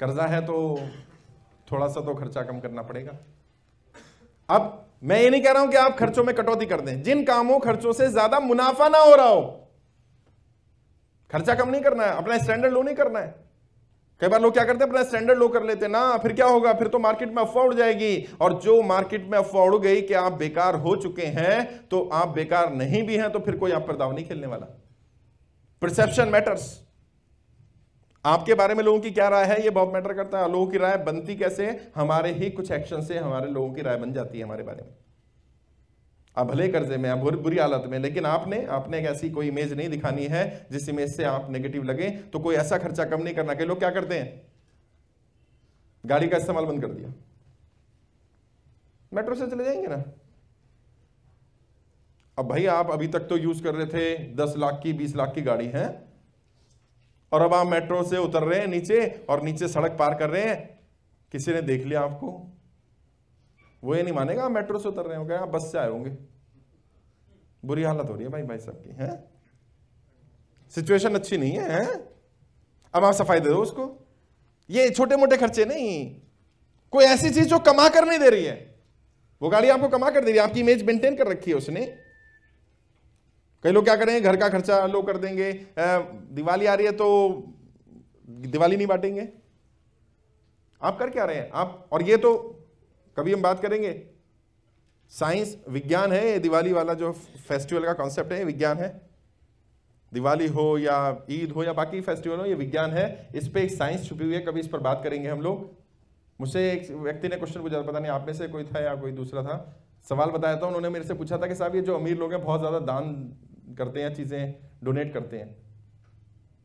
कर्जा है तो थोड़ा सा तो खर्चा कम करना पड़ेगा अब मैं ये नहीं कह रहा हूं कि आप खर्चों में कटौती कर दें जिन कामों खर्चों से ज्यादा मुनाफा ना हो रहा हो खर्चा कम नहीं करना है अपना स्टैंडर्ड लो नहीं करना है कई बार लोग क्या करते हैं अपना स्टैंडर्ड लो कर लेते हैं ना फिर क्या होगा फिर तो मार्केट में अफवाह उड़ जाएगी और जो मार्केट में अफवाह उड़ गई कि आप बेकार हो चुके हैं तो आप बेकार नहीं भी हैं तो फिर कोई आप पर दाव नहीं खेलने वाला परसेप्शन मैटर्स आपके बारे में लोगों की क्या राय है ये बहुत मैटर करता है लोगों की राय बनती कैसे हमारे ही कुछ एक्शन से हमारे लोगों की राय बन जाती है हमारे बारे में आप भले कर्जे में आप बुरी बुरी हालत में लेकिन आपने आपने एक ऐसी कोई इमेज नहीं दिखानी है जिस इमेज से आप नेगेटिव लगे तो कोई ऐसा खर्चा कम नहीं करना कि लोग क्या करते हैं गाड़ी का इस्तेमाल बंद कर दिया मेट्रो से चले जाएंगे ना अब भाई आप अभी तक तो यूज कर रहे थे दस लाख की बीस लाख की गाड़ी है और अब आप मेट्रो से उतर रहे हैं नीचे और नीचे सड़क पार कर रहे हैं किसी ने देख लिया आपको वो ये नहीं मानेगा आप मेट्रो से उतर रहे होंगे आप बस से आए होंगे बुरी हालत हो रही है भाई भाई साहब की है सिचुएशन अच्छी नहीं है, है? अब आप सफाई दे दो उसको ये छोटे मोटे खर्चे नहीं कोई ऐसी चीज जो कमा कर नहीं दे रही है वो गाड़ी आपको कमा कर दे रही है आपकी इमेज मेंटेन कर रखी है उसने कई लोग क्या करेंगे घर का खर्चा लोग कर देंगे दिवाली आ रही है तो दिवाली नहीं बांटेंगे आप कर क्या रहे हैं आप और ये तो कभी हम बात करेंगे साइंस विज्ञान है ये दिवाली वाला जो फेस्टिवल का कॉन्सेप्ट है विज्ञान है दिवाली हो या ईद हो या बाकी फेस्टिवल हो ये विज्ञान है इस पर एक साइंस छुपी हुई है कभी इस पर बात करेंगे हम लोग मुझसे एक व्यक्ति ने क्वेश्चन पूछा पता नहीं आप में से कोई था या कोई दूसरा था सवाल बताया था उन्होंने मेरे से पूछा था कि साहब ये जो अमीर लोग हैं बहुत ज़्यादा दान करते हैं चीज़ें डोनेट करते हैं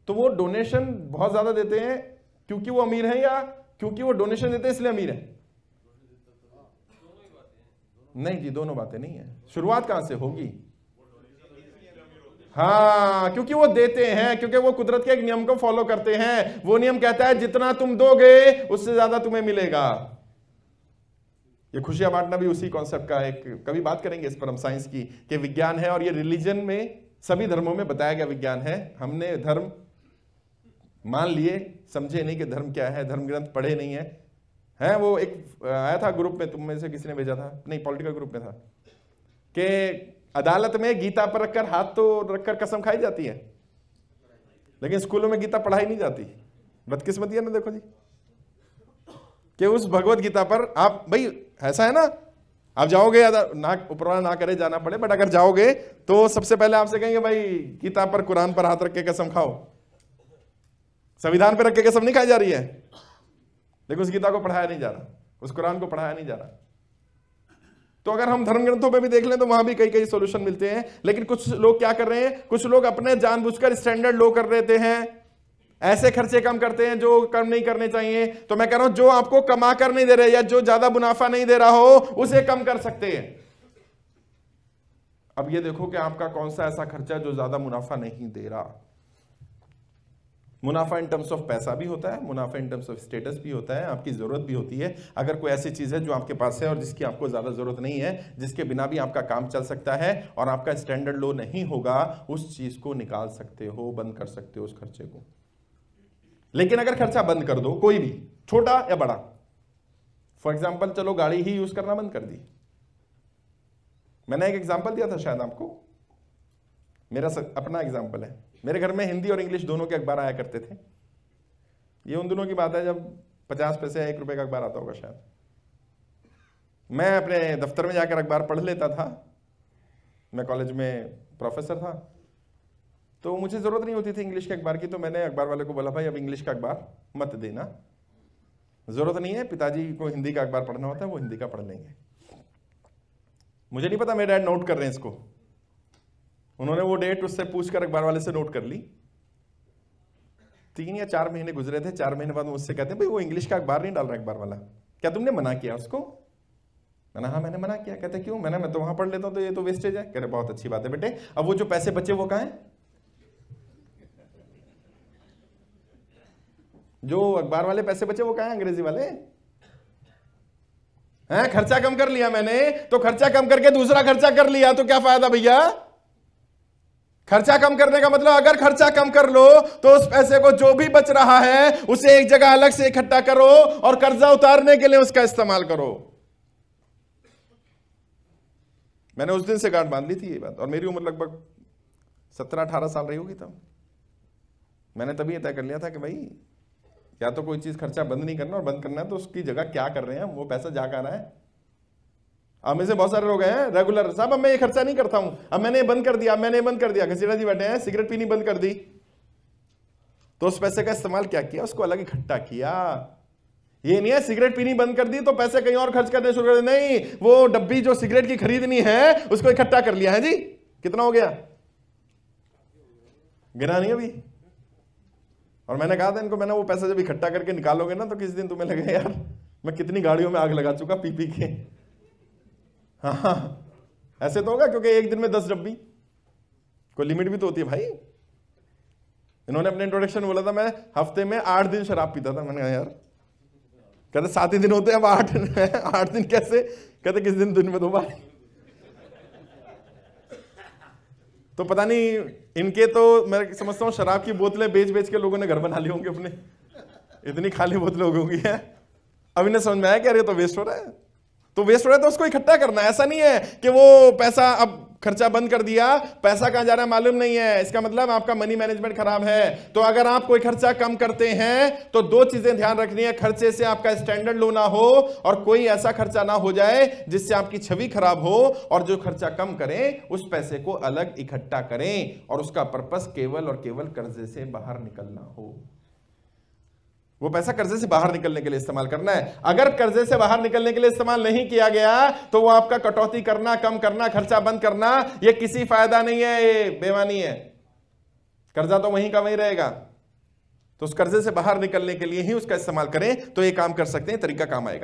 तो वो डोनेशन बहुत ज़्यादा देते हैं क्योंकि वो अमीर हैं या क्योंकि वो डोनेशन देते हैं इसलिए अमीर हैं नहीं जी दोनों बातें नहीं है शुरुआत कहां से होगी हाँ क्योंकि वो देते हैं क्योंकि वो कुदरत के एक नियम को फॉलो करते हैं वो नियम कहता है जितना तुम दोगे उससे ज्यादा तुम्हें मिलेगा ये खुशियां बांटना भी उसी कॉन्सेप्ट का एक कभी बात करेंगे इस पर हम साइंस की कि विज्ञान है और ये रिलीजन में सभी धर्मों में बताया गया विज्ञान है हमने धर्म मान लिए समझे नहीं कि धर्म क्या है धर्म ग्रंथ पढ़े नहीं है है वो एक आया था ग्रुप में तुम में से किसी ने भेजा था नहीं पॉलिटिकल ग्रुप में था कि अदालत में गीता पर रखकर हाथ तो रखकर कसम खाई जाती है लेकिन स्कूलों में गीता पढ़ाई नहीं जाती बदकिस्मती है ना देखो जी कि उस भगवत गीता पर आप भाई ऐसा है ना आप जाओगे या ना उपरा ना करे जाना पड़े बट अगर जाओगे तो सबसे पहले आपसे कहेंगे भाई गीता पर कुरान पर हाथ रख के कसम खाओ संविधान पर रख के कसम नहीं खाई जा रही है लेकिन उस गीता को पढ़ाया नहीं जा रहा उस कुरान को पढ़ाया नहीं जा रहा तो अगर हम धर्म ग्रंथों पर भी देख लें तो वहां भी कई कई सोल्यूशन मिलते हैं लेकिन कुछ लोग क्या कर रहे हैं कुछ लोग अपने जानबूझकर स्टैंडर्ड लो कर लेते हैं ऐसे खर्चे कम करते हैं जो कम नहीं करने चाहिए तो मैं कह रहा हूं जो आपको कमा कर नहीं दे रहे या जो ज्यादा मुनाफा नहीं दे रहा हो उसे कम कर सकते हैं अब ये देखो कि आपका कौन सा ऐसा खर्चा जो ज्यादा मुनाफा नहीं दे रहा मुनाफा इन टर्म्स ऑफ पैसा भी होता है मुनाफा इन टर्म्स ऑफ स्टेटस भी होता है आपकी ज़रूरत भी होती है अगर कोई ऐसी चीज़ है जो आपके पास है और जिसकी आपको ज़्यादा ज़रूरत नहीं है जिसके बिना भी आपका काम चल सकता है और आपका स्टैंडर्ड लो नहीं होगा उस चीज़ को निकाल सकते हो बंद कर सकते हो उस खर्चे को लेकिन अगर खर्चा बंद कर दो कोई भी छोटा या बड़ा फॉर एग्जाम्पल चलो गाड़ी ही यूज करना बंद कर दी मैंने एक एग्जाम्पल दिया था शायद आपको मेरा अपना एग्जाम्पल है मेरे घर में हिंदी और इंग्लिश दोनों के अखबार आया करते थे ये उन दोनों की बात है जब पचास पैसे एक रुपये का अखबार आता होगा शायद मैं अपने दफ्तर में जाकर अखबार पढ़ लेता था मैं कॉलेज में प्रोफेसर था तो मुझे ज़रूरत नहीं होती थी इंग्लिश के अखबार की तो मैंने अखबार वाले को बोला भाई अब इंग्लिश का अखबार मत देना ज़रूरत नहीं है पिताजी को हिंदी का अखबार पढ़ना होता है वो हिंदी का पढ़ लेंगे मुझे नहीं पता मेरे डैड नोट कर रहे हैं इसको उन्होंने वो डेट उससे पूछकर अखबार वाले से नोट कर ली तीन या चार महीने गुजरे थे चार महीने बाद मुझसे कहते हैं भाई वो इंग्लिश का अखबार नहीं डाल रहा अखबार वाला क्या तुमने मना किया उसको मैंने हाँ मैंने मना किया कहते क्यों मैंने मैं तो वहां पढ़ लेता हूँ तो ये तो वेस्टेज है कह रहे बहुत अच्छी बात है बेटे अब वो जो पैसे बचे वो कहा है जो अखबार वाले पैसे बचे वो कहा अंग्रेजी वाले हैं खर्चा कम कर लिया मैंने तो खर्चा कम करके दूसरा खर्चा कर लिया तो क्या फायदा भैया खर्चा कम करने का मतलब अगर खर्चा कम कर लो तो उस पैसे को जो भी बच रहा है उसे एक जगह अलग से इकट्ठा करो और कर्जा उतारने के लिए उसका इस्तेमाल करो मैंने उस दिन से गांठ बांध ली थी ये बात और मेरी उम्र लगभग सत्रह अठारह साल रही होगी तब मैंने तभी यह तय कर लिया था कि भाई या तो कोई चीज़ खर्चा बंद नहीं करना और बंद करना है तो उसकी जगह क्या कर रहे हैं वो पैसा जा कर रहा है अब इसे बहुत सारे लोग हैं रेगुलर साहब अब मैं ये खर्चा नहीं करता हूं अब मैंने बंद कर दिया मैंने बंद कर दिया घसीटा जी बैठे हैं सिगरेट पीनी बंद कर दी तो उस पैसे का इस्तेमाल क्या किया उसको अलग इकट्ठा किया ये नहीं है सिगरेट पीनी बंद कर दी तो पैसे कहीं और खर्च करने शुरू कर दिए नहीं वो डब्बी जो सिगरेट की खरीदनी है उसको इकट्ठा कर लिया है जी कितना हो गया गिना नहीं अभी और मैंने कहा था इनको मैंने वो पैसा जब इकट्ठा करके निकालोगे ना तो किस दिन तुम्हें लगेगा यार मैं कितनी गाड़ियों में आग लगा चुका पी पी के हाँ, हाँ। ऐसे तो होगा क्योंकि एक दिन में दस डब्बी कोई लिमिट भी तो होती है भाई इन्होंने अपने इंट्रोडक्शन बोला था मैं हफ्ते में आठ दिन शराब पीता था मैंने कहा यार कहते सात ही दिन होते हैं अब आठ आठ दिन कैसे कहते किस दिन दिन में दो बार तो पता नहीं इनके तो मैं समझता हूँ शराब की बोतलें बेच बेच के लोगों ने घर बना लिए होंगे अपने इतनी खाली बोतलें हो होंगी है अभी ने समझ में आया कि अरे तो वेस्ट हो रहा है तो वेस्ट हो रहा है तो उसको इकट्ठा करना ऐसा नहीं है कि वो पैसा अब खर्चा बंद कर दिया पैसा कहां जा रहा मालूम नहीं है इसका मतलब आपका मनी मैनेजमेंट खराब है तो अगर आप कोई खर्चा कम करते हैं तो दो चीजें ध्यान रखनी है खर्चे से आपका स्टैंडर्ड लो ना हो और कोई ऐसा खर्चा ना हो जाए जिससे आपकी छवि खराब हो और जो खर्चा कम करें उस पैसे को अलग इकट्ठा करें और उसका पर्पस केवल और केवल कर्जे से बाहर निकलना हो वो पैसा कर्जे से बाहर निकलने के लिए इस्तेमाल करना है अगर कर्जे से बाहर निकलने के लिए इस्तेमाल नहीं किया गया तो वो आपका कटौती करना कम करना खर्चा बंद करना ये किसी फायदा नहीं है ये बेमानी है कर्जा तो वहीं का वहीं रहेगा तो उस कर्जे से बाहर निकलने के लिए ही उसका इस्तेमाल करें तो ये काम कर सकते हैं तरीका काम आएगा